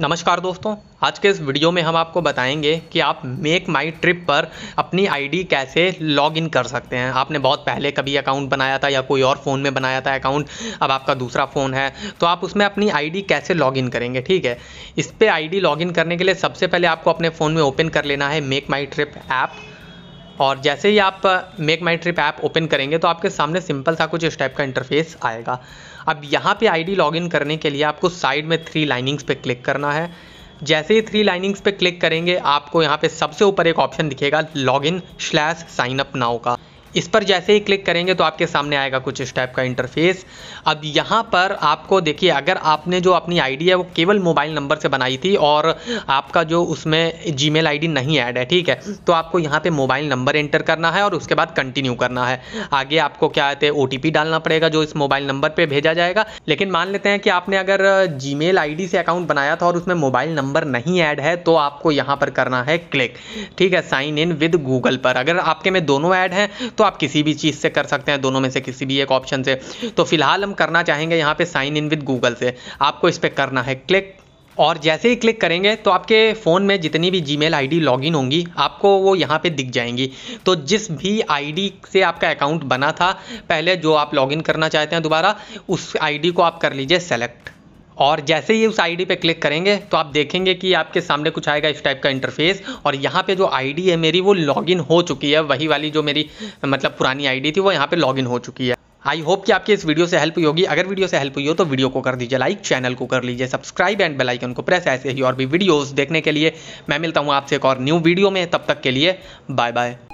नमस्कार दोस्तों आज के इस वीडियो में हम आपको बताएंगे कि आप मेक माई ट्रिप पर अपनी आईडी कैसे लॉग इन कर सकते हैं आपने बहुत पहले कभी अकाउंट बनाया था या कोई और फ़ोन में बनाया था अकाउंट अब आपका दूसरा फ़ोन है तो आप उसमें अपनी आईडी कैसे लॉग इन करेंगे ठीक है इस पर डी लॉग इन करने के लिए सबसे पहले आपको अपने फ़ोन में ओपन कर लेना है मेक माई ट्रिप ऐप और जैसे ही आप make my trip app open करेंगे तो आपके सामने सिंपल सा कुछ इस टाइप का इंटरफेस आएगा अब यहाँ पे आईडी लॉगिन करने के लिए आपको साइड में थ्री लाइनिंग्स पे क्लिक करना है जैसे ही थ्री लाइनिंग्स पे क्लिक करेंगे आपको यहाँ पे सबसे ऊपर एक ऑप्शन दिखेगा log in slash sign up now का इस पर जैसे ही क्लिक करेंगे तो आपके सामने आएगा कुछ इस टाइप का इंटरफेस अब यहाँ पर आपको देखिए अगर आपने जो अपनी आईडी है वो केवल मोबाइल नंबर से बनाई थी और आपका जो उसमें जीमेल आईडी नहीं ऐड है ठीक है तो आपको यहाँ पे मोबाइल नंबर एंटर करना है और उसके बाद कंटिन्यू करना है आगे आपको क्या कहते हैं ओ डालना पड़ेगा जो इस मोबाइल नंबर पर भेजा जाएगा लेकिन मान लेते हैं कि आपने अगर जी मेल से अकाउंट बनाया था और उसमें मोबाइल नंबर नहीं ऐड है तो आपको यहाँ पर करना है क्लिक ठीक है साइन इन विद गूगल पर अगर आपके में दोनों ऐड हैं तो तो आप किसी भी चीज़ से कर सकते हैं दोनों में से किसी भी एक ऑप्शन से तो फिलहाल हम करना चाहेंगे यहाँ पर साइन इन विद गूगल से आपको इस पर करना है क्लिक और जैसे ही क्लिक करेंगे तो आपके फ़ोन में जितनी भी जी मेल आई लॉगिन होंगी आपको वो यहाँ पे दिख जाएंगी तो जिस भी आईडी से आपका अकाउंट बना था पहले जो आप लॉगिन करना चाहते हैं दोबारा उस आईडी को आप कर लीजिए सेलेक्ट और जैसे ही उस आईडी पे क्लिक करेंगे तो आप देखेंगे कि आपके सामने कुछ आएगा इस टाइप का इंटरफेस और यहाँ पे जो आईडी है मेरी वो लॉगिन हो चुकी है वही वाली जो मेरी मतलब पुरानी आईडी थी वो यहाँ पे लॉगिन हो चुकी है आई होप कि आपकी इस वीडियो से हेल्प हुई होगी अगर वीडियो से हेल्प हुई हो तो वीडियो को कर दीजिए लाइक चैनल को कर लीजिए सब्सक्राइब एंड बेल आइकन को प्रेस ऐसे ही और भी वीडियोस देखने के लिए मैं मिलता हूँ आपसे एक और न्यू वीडियो में तब तक के लिए बाय बाय